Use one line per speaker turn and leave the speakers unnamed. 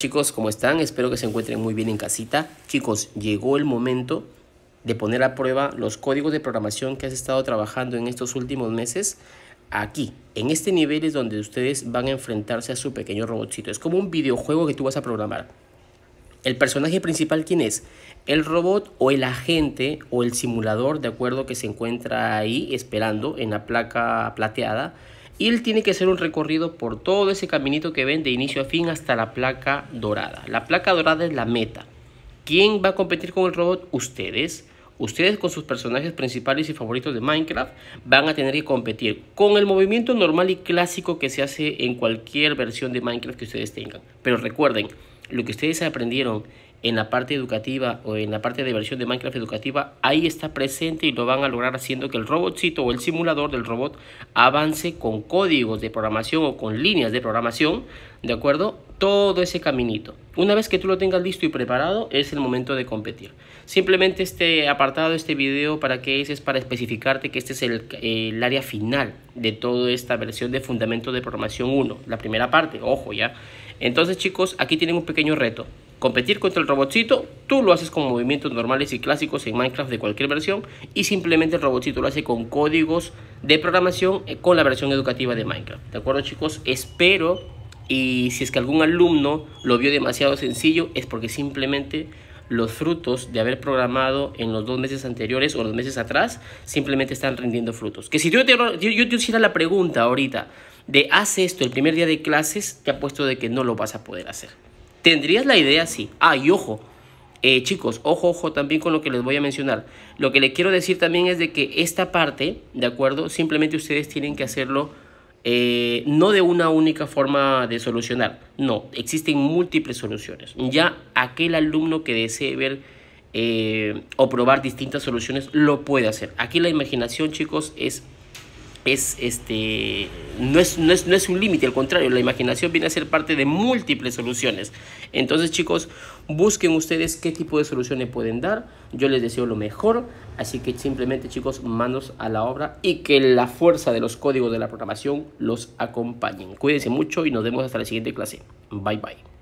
Chicos, ¿cómo están? Espero que se encuentren muy bien en casita. Chicos, llegó el momento de poner a prueba los códigos de programación que has estado trabajando en estos últimos meses. Aquí, en este nivel es donde ustedes van a enfrentarse a su pequeño robotcito. Es como un videojuego que tú vas a programar. ¿El personaje principal quién es? El robot o el agente o el simulador, de acuerdo que se encuentra ahí esperando en la placa plateada y él tiene que hacer un recorrido por todo ese caminito que ven de inicio a fin hasta la placa dorada. La placa dorada es la meta. ¿Quién va a competir con el robot? Ustedes. Ustedes con sus personajes principales y favoritos de Minecraft van a tener que competir con el movimiento normal y clásico que se hace en cualquier versión de Minecraft que ustedes tengan. Pero recuerden, lo que ustedes aprendieron en la parte educativa o en la parte de versión de Minecraft educativa, ahí está presente y lo van a lograr haciendo que el robotcito o el simulador del robot avance con códigos de programación o con líneas de programación, ¿de acuerdo? Todo ese caminito. Una vez que tú lo tengas listo y preparado, es el momento de competir. Simplemente este apartado, este video, ¿para que es? Es para especificarte que este es el, el área final de toda esta versión de Fundamento de Programación 1, la primera parte, ojo ya. Entonces chicos, aquí tienen un pequeño reto competir contra el robotcito, tú lo haces con movimientos normales y clásicos en Minecraft de cualquier versión y simplemente el robotcito lo hace con códigos de programación eh, con la versión educativa de Minecraft. ¿De acuerdo chicos? Espero y si es que algún alumno lo vio demasiado sencillo es porque simplemente los frutos de haber programado en los dos meses anteriores o los meses atrás simplemente están rindiendo frutos. Que si yo te, yo hiciera la pregunta ahorita de hace esto el primer día de clases, te apuesto de que no lo vas a poder hacer tendrías la idea así. Ah, y ojo, eh, chicos, ojo, ojo también con lo que les voy a mencionar. Lo que les quiero decir también es de que esta parte, ¿de acuerdo? Simplemente ustedes tienen que hacerlo eh, no de una única forma de solucionar. No, existen múltiples soluciones. Ya aquel alumno que desee ver eh, o probar distintas soluciones lo puede hacer. Aquí la imaginación, chicos, es es este no es, no es, no es un límite, al contrario, la imaginación viene a ser parte de múltiples soluciones. Entonces, chicos, busquen ustedes qué tipo de soluciones pueden dar. Yo les deseo lo mejor, así que simplemente, chicos, manos a la obra y que la fuerza de los códigos de la programación los acompañen. Cuídense mucho y nos vemos hasta la siguiente clase. Bye bye.